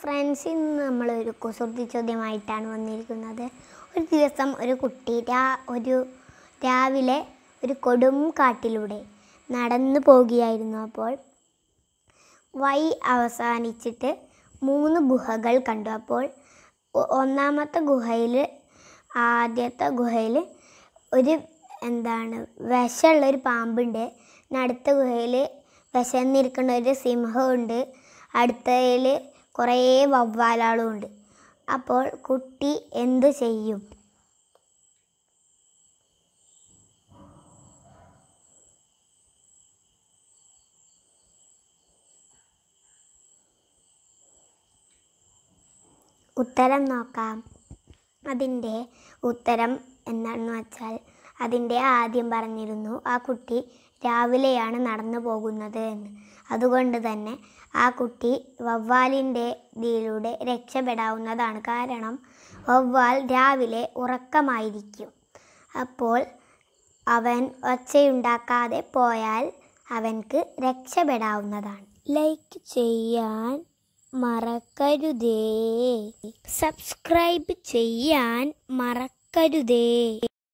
friends ഇന്ന് നമ്മളൊരു കുസൃതി ചോദ്യമായിട്ടാണ് വന്നിരിക്കുന്നത് ഒരു ദിവസം ഒരു കുട്ടി രാ ഒരു രാവിലെ ഒരു കൊടും കാട്ടിലൂടെ നടന്നു പോകുകയായിരുന്നു അപ്പോൾ വഴി അവസാനിച്ചിട്ട് മൂന്ന് ഗുഹകൾ കണ്ടു അപ്പോൾ ഒന്നാമത്തെ ഗുഹയിൽ ആദ്യത്തെ ഗുഹയിൽ ഒരു എന്താണ് വിഷമുള്ള ഒരു പാമ്പുണ്ട് അടുത്ത ഗുഹയിൽ നിൽക്കുന്ന ഒരു സിംഹമുണ്ട് അടുത്തതിൽ കുറേ വവ്വാലുകളും ഉണ്ട് അപ്പോൾ കുട്ടി എന്ത് ചെയ്യും ഉത്തരം നോക്കാം അതിൻ്റെ ഉത്തരം എന്താണെന്ന് വെച്ചാൽ അതിൻ്റെ ആദ്യം പറഞ്ഞിരുന്നു ആ കുട്ടി രാവിലെയാണ് നടന്നു പോകുന്നത് എന്ന് അതുകൊണ്ട് തന്നെ ആ കുട്ടി വവ്വാലിൻ്റെ ഇതിലൂടെ രക്ഷപ്പെടാവുന്നതാണ് കാരണം വവ്വാൽ രാവിലെ ഉറക്കമായിരിക്കും അപ്പോൾ അവൻ ഒച്ചയുണ്ടാക്കാതെ പോയാൽ അവൻക്ക് രക്ഷപ്പെടാവുന്നതാണ് ലൈക്ക് ചെയ്യാൻ മറക്കരുതേ സബ്സ്ക്രൈബ് ചെയ്യാൻ മറക്കരുതേ